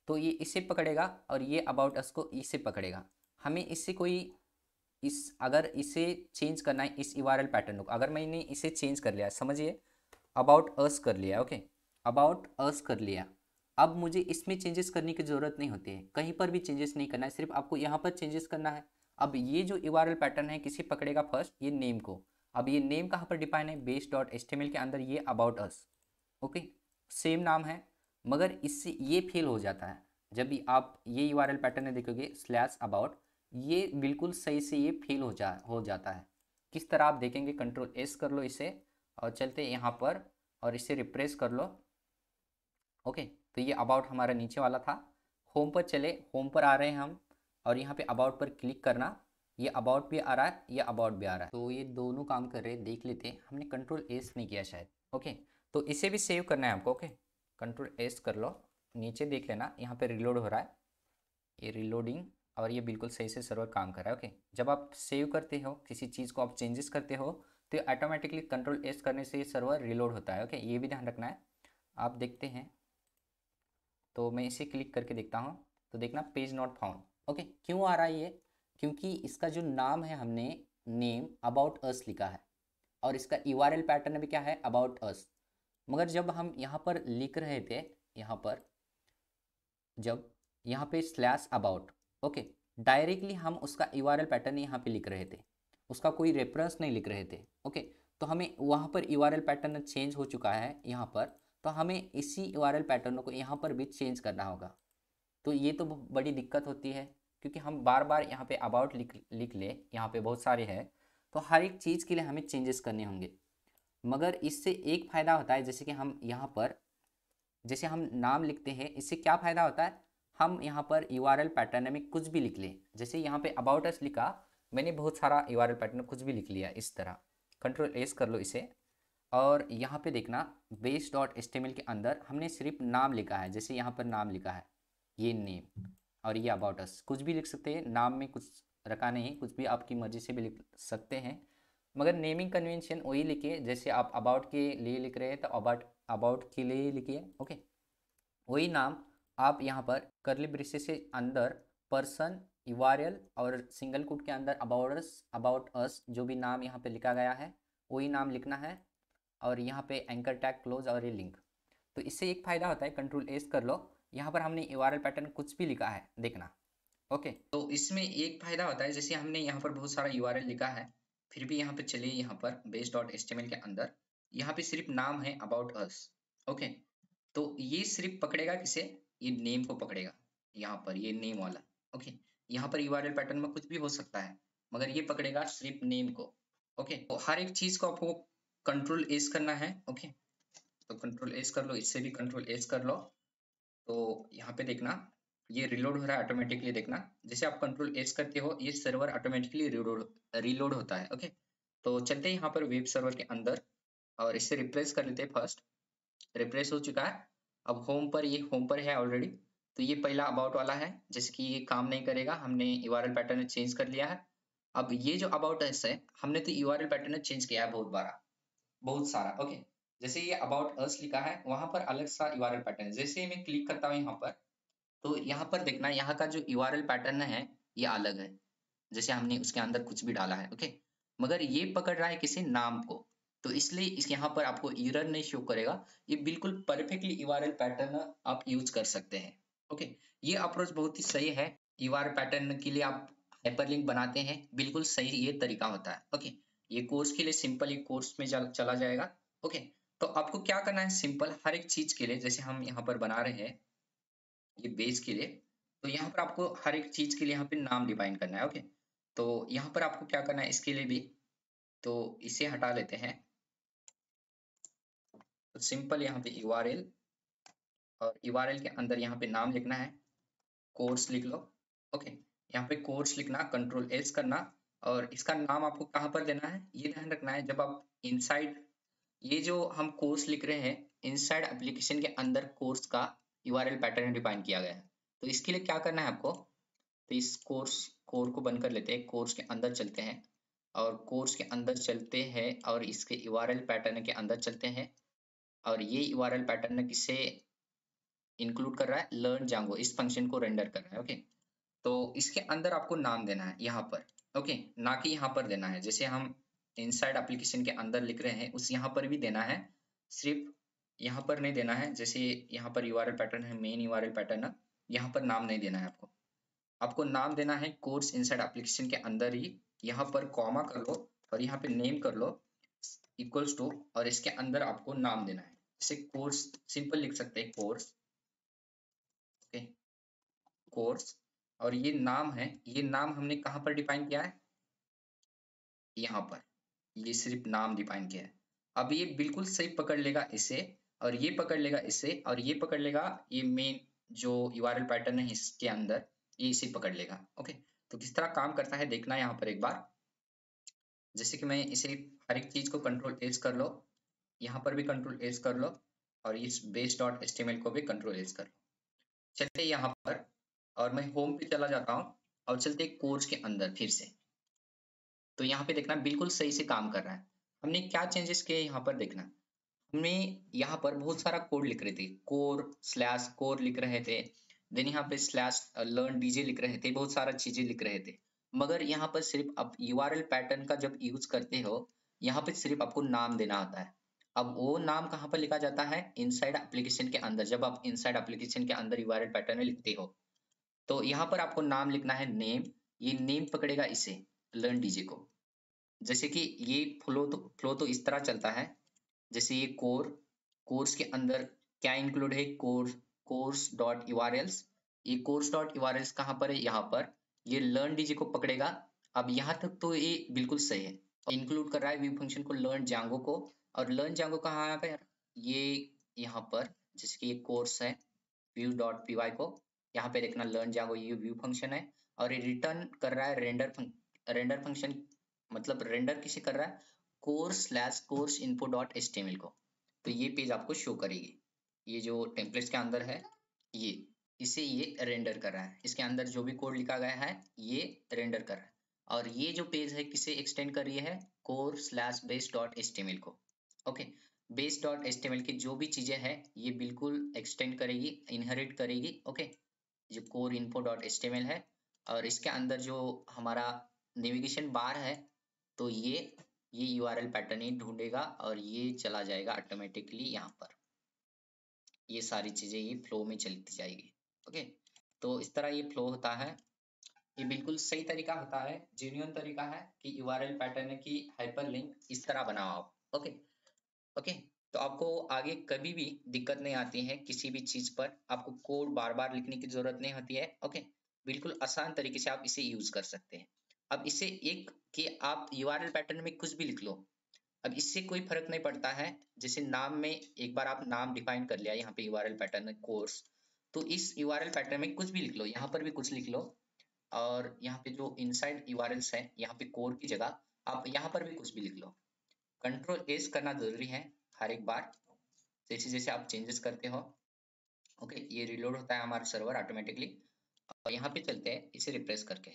तो ये इसे पकड़ेगा और ये अबाउट अस को इसे पकड़ेगा हमें इससे कोई इस अगर इसे चेंज करना है इस यू पैटर्न को अगर मैंने इसे चेंज कर लिया समझिए अबाउट अस कर लिया ओके अबाउट अस कर लिया अब मुझे इसमें चेंजेस करने की ज़रूरत नहीं होती है कहीं पर भी चेंजेस नहीं करना है सिर्फ आपको यहाँ पर चेंजेस करना है अब ये जो यू पैटर्न है किसी पकड़ेगा फर्स्ट ये नेम को अब ये नेम कहाँ पर डिफाइन है बेस डॉट एल के अंदर ये अबाउट अस ओके सेम नाम है मगर इससे ये फेल हो जाता है जब भी आप ये यू पैटर्न है देखोगे स्लैश अबाउट ये बिल्कुल सही से ये फेल हो जा हो जाता है किस तरह आप देखेंगे कंट्रोल एस कर लो इसे और चलते यहाँ पर और इसे रिप्रेस कर लो ओके तो ये अबाउट हमारा नीचे वाला था होम पर चले होम पर आ रहे हैं हम और यहाँ पे अबाउट पर क्लिक करना ये अबाउट भी आ रहा है ये अबाउट भी आ रहा है तो ये दोनों काम कर रहे हैं देख लेते हैं हमने कंट्रोल एस नहीं किया शायद ओके तो इसे भी सेव करना है आपको ओके कंट्रोल एस कर लो नीचे देख लेना यहाँ पे रिलोड हो रहा है ये रिलोडिंग और ये बिल्कुल सही से सर्वर काम कर रहा है ओके जब आप सेव करते हो किसी चीज़ को आप चेंजेस करते हो तो ऑटोमेटिकली कंट्रोल एस करने से ये सर्वर रिलोड होता है ओके ये भी ध्यान रखना है आप देखते हैं तो मैं इसे क्लिक करके देखता हूँ तो देखना पेज नॉट फाउंड ओके क्यों आ रहा है ये क्योंकि इसका जो नाम है हमने नेम अबाउट अस लिखा है और इसका यू पैटर्न भी क्या है अबाउट अस मगर जब हम यहाँ पर लिख रहे थे यहाँ पर जब यहाँ पे स्लैश अबाउट ओके डायरेक्टली हम उसका यू पैटर्न यहाँ पे लिख रहे थे उसका कोई रेफरेंस नहीं लिख रहे थे ओके तो हमें वहाँ पर यू पैटर्न चेंज हो चुका है यहाँ पर तो हमें इसी ओ पैटर्नों को यहाँ पर भी चेंज करना होगा तो ये तो बड़ी दिक्कत होती है क्योंकि हम बार बार यहाँ पे अबाउट लिख लिख ले यहाँ पे बहुत सारे हैं तो हर एक चीज़ के लिए हमें चेंजेस करने होंगे मगर इससे एक फ़ायदा होता है जैसे कि हम यहाँ पर जैसे हम नाम लिखते हैं इससे क्या फ़ायदा होता है हम यहाँ पर यू पैटर्न में कुछ भी लिख लें जैसे यहाँ पर अबाउट एस लिखा मैंने बहुत सारा यू पैटर्न कुछ भी लिख लिया इस तरह कंट्रोल एस कर लो इसे और यहाँ पे देखना बेस डॉट एस्टेमल के अंदर हमने सिर्फ नाम लिखा है जैसे यहाँ पर नाम लिखा है ये नेम और ये अबाउटस कुछ भी लिख सकते हैं नाम में कुछ रखा नहीं कुछ भी आपकी मर्जी से भी लिख सकते हैं मगर नेमिंग कन्वेंशन वही लिखिए जैसे आप अबाउट के लिए लिख रहे हैं तो अबाउट अबाउट के लिए लिखिए ओके वही नाम आप यहाँ पर करली ब्रिसे से अंदर पर्सन यूआरएल और सिंगल कोट के अंदर अबाउट अस अबाउट अस जो भी नाम यहाँ पर लिखा गया है वही नाम लिखना है और यहाँ पे एंकर टैग क्लोज और ये लिंक तो इससे एक फ़ायदा होता है कंट्रोल एस कर लो यहाँ पर हमने यू पैटर्न कुछ भी लिखा है देखना ओके तो इसमें एक फ़ायदा होता है जैसे हमने यहाँ पर बहुत सारा यू लिखा है फिर भी यहाँ पे चलिए यहाँ पर बेस डॉट एस के अंदर यहाँ पे सिर्फ नाम है अबाउट अस ओके तो ये सिर्फ पकड़ेगा किसे ये नेम को पकड़ेगा यहाँ पर ये नेम वाला ओके यहाँ पर यू पैटर्न में कुछ भी हो सकता है मगर ये पकड़ेगा सिर्फ नेम को ओके तो हर एक चीज को आपको कंट्रोल एस करना है ओके तो कंट्रोल एस कर लो इससे भी कंट्रोल एस कर लो तो यहाँ पे देखना ये रिलोड हो रहा है ऑटोमेटिकली देखना जैसे आप कंट्रोल एस करते हो ये सर्वर ऑटोमेटिकली रिलोड रिलोड होता है ओके तो चलते हैं यहाँ पर वेब सर्वर के अंदर और इससे रिप्लेस कर लेते हैं फर्स्ट रिप्लेस हो चुका है अब होम पर ये होम पर है ऑलरेडी तो ये पहला अबाउट वाला है जैसे कि ये काम नहीं करेगा हमने यू पैटर्न चेंज कर लिया है अब ये जो अबाउट एस है हमने तो यू पैटर्न चेंज किया है बहुत बारा बहुत सारा ओके जैसे ये अबाउट अस लिखा है वहां पर अलग सा यू पैटर्न जैसे मैं क्लिक करता हूँ यहाँ पर तो यहाँ पर देखना यहाँ का जो यू पैटर्न है ये अलग है जैसे हमने उसके अंदर कुछ भी डाला है ओके मगर ये पकड़ रहा है किसी नाम को तो इसलिए इस यहाँ पर आपको इरर नहीं शो करेगा ये बिल्कुल परफेक्टली यू पैटर्न आप यूज कर सकते हैं ओके ये अप्रोच बहुत ही सही है यू पैटर्न के लिए आप हाइपरलिंक बनाते हैं बिल्कुल सही ये तरीका होता है ओके ये कोर्स के लिए सिंपल ये कोर्स में चला जाएगा ओके तो आपको क्या करना है सिंपल हर एक चीज के लिए जैसे हम यहाँ पर बना रहे हैं ये बेस के लिए तो यहाँ पर आपको हर एक चीज के लिए यहाँ पे नाम डिफाइन करना है ओके तो यहाँ पर आपको क्या करना है इसके लिए भी तो इसे हटा लेते हैं तो सिंपल यहाँ पे यू और यू के अंदर यहाँ पे नाम लिखना है कोर्स लिख लो ओके यहाँ पे कोर्स लिखना कंट्रोल एस करना और इसका नाम आपको कहाँ पर देना है ये ध्यान रखना है जब आप इनसाइड ये जो हम कोर्स लिख रहे हैं इनसाइड एप्लीकेशन के अंदर कोर्स का यू पैटर्न डिफाइन किया गया है तो इसके लिए क्या करना है आपको तो इस कोर्स कोर को बंद कर लेते हैं कोर्स के अंदर चलते हैं और कोर्स के अंदर चलते हैं और इसके यू पैटर्न के अंदर चलते हैं और ये यू पैटर्न किसे इंक्लूड कर रहा है लर्न जांगो इस फंक्शन को रेंडर कर रहा है ओके तो इसके अंदर आपको नाम देना है यहाँ पर ओके ना कि यहाँ पर देना है जैसे हम इनसाइड एप्लीकेशन के अंदर लिख रहे हैं उस यहाँ पर भी देना है सिर्फ यहाँ पर नहीं देना है जैसे यहाँ पर यू पैटर्न है मेन यू पैटर्न है यहाँ पर नाम नहीं देना है आपको आपको नाम देना है कोर्स इनसाइड एप्लीकेशन के अंदर ही यहाँ पर कॉमा कर लो और यहाँ पे नेम कर लो इक्वल्स टू और इसके अंदर आपको नाम देना है जैसे कोर्स सिंपल लिख सकते हैं कोर्स ओके कोर्स और ये नाम है ये नाम हमने कहाँ पर डिफाइन किया है यहाँ पर ये सिर्फ नाम डिफाइन किया है अब ये बिल्कुल सही पकड़ लेगा इसे और ये पकड़ लेगा इसे और ये पकड़ लेगा ये मेन जो यूआरएल पैटर्न है इसके अंदर ये इसे पकड़ लेगा ओके तो किस तरह काम करता है देखना यहाँ पर एक बार जैसे कि मैं इसे हर एक चीज को कंट्रोल एज कर लो यहाँ पर भी कंट्रोल एज कर लो और इस बेस डॉट एस्टिमेल को भी कंट्रोल एज कर लो चलिए यहाँ पर और मैं होम पे चला जाता हूँ और चलते कोर्स के अंदर फिर से तो यहाँ पे देखना बिल्कुल सही से काम कर रहा है हमने क्या चेंजेस किए यहाँ पर देखना हमने यहाँ पर बहुत सारा कोड लिख रहे थे कोर स्लैश कोर लिख रहे थे देन यहाँ पे स्लैश लर्न डीजे लिख रहे थे बहुत सारा चीजें लिख रहे थे मगर यहाँ पर सिर्फ आप यू पैटर्न का जब यूज करते हो यहाँ पे सिर्फ आपको नाम देना आता है अब वो नाम कहाँ पर लिखा जाता है इनसाइड एप्लीकेशन के अंदर जब आप इनसाइड एप्लीकेशन के अंदर यू पैटर्न लिखते हो तो यहाँ पर आपको नाम लिखना है नेम ये नेम पकड़ेगा इसे लर्न डीजे को जैसे कि ये फ्लो तो फ्लो तो इस तरह चलता है जैसे ये कोर कोर्स के अंदर क्या इंक्लूड है course course dot U R Ls ये course dot U R Ls कहाँ पर है यहाँ पर ये लर्न डीजे को पकड़ेगा अब यहाँ तक तो ये बिल्कुल सही है इंक्लूड तो कर रहा है व्यू फंक्शन को लर्न जांगो को और लर्न जांगो कहाँ है ये यहाँ पर जैसे कि ये कोर्स है व्यू डॉट पी वाई को यहाँ पे देखना लर्न जागो ये व्यू फंक्शन है और ये रिटर्न कर रहा है रेंडर फंक, रेंडर फंक्शन मतलब रेंडर किसे कर रहा है course slash course info dot HTML को तो ये पेज आपको शो करेगी ये जो टेम्पलेट्स के अंदर है ये इसे ये रेंडर कर रहा है इसके अंदर जो भी कोड लिखा गया है ये रेंडर कर रहा है और ये जो पेज है किसे एक्सटेंड कर रही है core slash base dot HTML को ओके बेस डॉट एस्टेमिल की जो भी चीज़ें हैं ये बिल्कुल एक्सटेंड करेगी इनहेरिट करेगी ओके जो कोर इनपो डॉट एस्टेमेल है और इसके अंदर जो हमारा नेविगेशन बार है तो ये ये यू आर एल पैटर्न ही ढूंढेगा और ये चला जाएगा ऑटोमेटिकली यहाँ पर ये सारी चीज़ें ये फ्लो में चलती जाएगी ओके तो इस तरह ये फ्लो होता है ये बिल्कुल सही तरीका होता है जेन्यून तरीका है कि यू आर एल पैटर्न की हाइपर लिंक इस तरह बनाओ आप ओके ओके तो आपको आगे कभी भी दिक्कत नहीं आती है किसी भी चीज पर आपको कोड बार बार लिखने की जरूरत नहीं होती है ओके बिल्कुल आसान तरीके से आप इसे यूज कर सकते हैं अब इसे एक कि आप यू पैटर्न में कुछ भी लिख लो अब इससे कोई फर्क नहीं पड़ता है जैसे नाम में एक बार आप नाम डिफाइन कर लिया यहाँ पे यू पैटर्न कोर्स तो इस यू पैटर्न में कुछ भी लिख लो यहाँ पर भी कुछ लिख लो और यहाँ पे जो इनसाइड यू है यहाँ पे कोर की जगह आप यहाँ पर भी कुछ भी लिख लो कंट्रोल एस करना जरूरी है हर एक बार जैसे जैसे आप चेंजेस करते हो ओके ये रिलोड होता है हमारा सर्वर ऑटोमेटिकली और यहाँ पे चलते हैं इसे रिप्लेस करके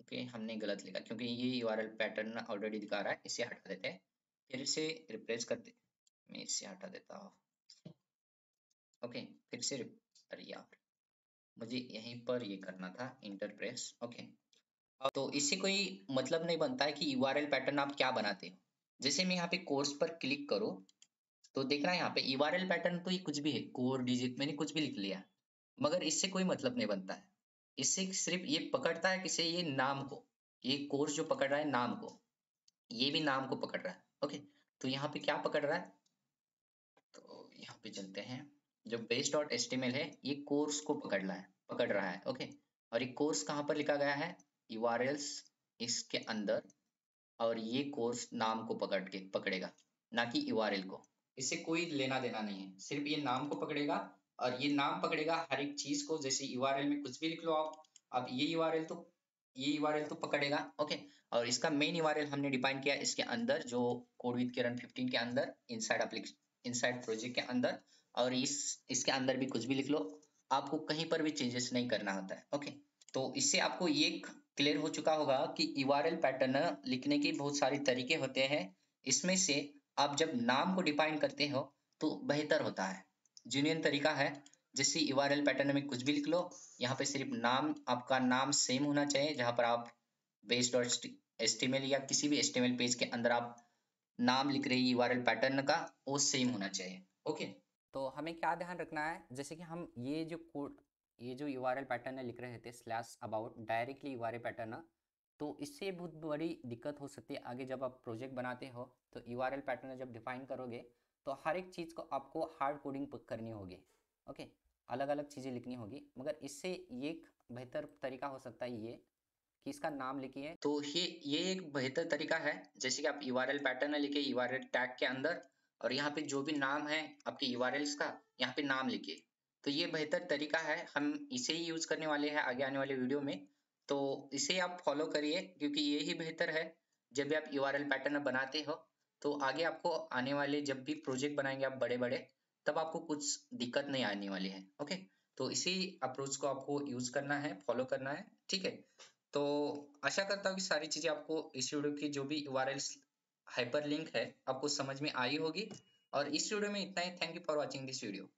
ओके हमने गलत लिखा क्योंकि ये यू पैटर्न ऑलरेडी दिखा रहा है इसे हटा देते हैं फिर इसे रिप्लेस करते मैं इसे हटा देता हूँ ओके फिर से अरे यार मुझे यहीं पर ये करना था इंटरप्रेस ओके तो इससे कोई मतलब नहीं बनता है कि यू पैटर्न आप क्या बनाते हो जैसे मैं यहाँ पे कोर्स पर क्लिक करो तो देखना यहाँ पे ई पैटर्न तो ये कुछ भी है कोर डिजिट मैंने कुछ भी लिख लिया मगर इससे कोई मतलब नहीं बनता है इससे सिर्फ ये पकड़ता है किसे ये नाम को ये कोर्स जो पकड़ रहा है नाम को ये भी नाम को पकड़ रहा है ओके तो यहाँ पे क्या पकड़ रहा है तो यहाँ पे चलते हैं जो बेस डॉट एस्टिमेल है ये कोर्स को पकड़ रहा है पकड़ रहा है ओके और ये कोर्स कहाँ पर लिखा गया है यू इसके अंदर और ये कोर्स नाम को पकड़ के पकड़ेगा ना कि यू को इससे कोई लेना देना नहीं है सिर्फ ये नाम को पकड़ेगा और ये नाम पकड़ेगा हर एक चीज को जैसे यू में कुछ भी लिख लो आप अब ये यू तो ये यू तो पकड़ेगा ओके और इसका मेन यू हमने डिफाइन किया इसके अंदर जो कोड विद किरण फिफ्टीन के अंदर इनसाइड एप्लीकेशन इनसाइड प्रोजेक्ट के अंदर और इस इसके अंदर भी कुछ भी लिख लो आपको कहीं पर भी चेंजेस नहीं करना होता है ओके तो इससे आपको एक क्लियर हो चुका होगा कि यूआरएल पैटर्न लिखने के बहुत सारे तरीके होते हैं इसमें से आप जब नाम को डिफाइन करते हो तो बेहतर होता है जूनियन तरीका है जिससे यूआरएल पैटर्न में कुछ भी लिख लो यहाँ पे सिर्फ नाम आपका नाम सेम होना चाहिए जहाँ पर आप बेस्ड और एस्टिमेल या किसी भी एस्टिमेल पेज के अंदर आप नाम लिख रहे यू यूआरएल पैटर्न का वो सेम होना चाहिए ओके तो हमें क्या ध्यान रखना है जैसे कि हम ये जो कोड ये जो यू आर एल पैटर्न लिख रहे थे slash about directly U R L pattern है तो इससे बहुत बड़ी दिक्कत हो सकती है आगे जब आप प्रोजेक्ट बनाते हो तो यू आर एल पैटर्न जब डिफाइन करोगे तो हर एक चीज़ को आपको हार्ड कोडिंग करनी होगी ओके अलग अलग चीज़ें लिखनी होगी मगर इससे एक बेहतर तरीका हो सकता है ये कि इसका नाम लिखिए तो ये ये एक बेहतर तरीका है जैसे कि आप यू आर एल पैटर्न लिखिए यू आर एल टैग के अंदर और यहाँ पे जो भी नाम है आपके यू आर एल्स का यहाँ पे नाम लिखिए तो ये बेहतर तरीका है हम इसे ही यूज करने वाले हैं आगे आने वाले वीडियो में तो इसे आप फॉलो करिए क्योंकि ये ही बेहतर है जब भी आप यू पैटर्न बनाते हो तो आगे आपको आने वाले जब भी प्रोजेक्ट बनाएंगे आप बड़े बड़े तब आपको कुछ दिक्कत नहीं आने वाली है ओके तो इसी अप्रोच को आपको यूज करना है फॉलो करना है ठीक है तो आशा करता हूँ कि सारी चीजें आपको इस वीडियो की जो भी यू हाइपर लिंक है आपको समझ में आई होगी और इस वीडियो में इतना ही thank you for watching this video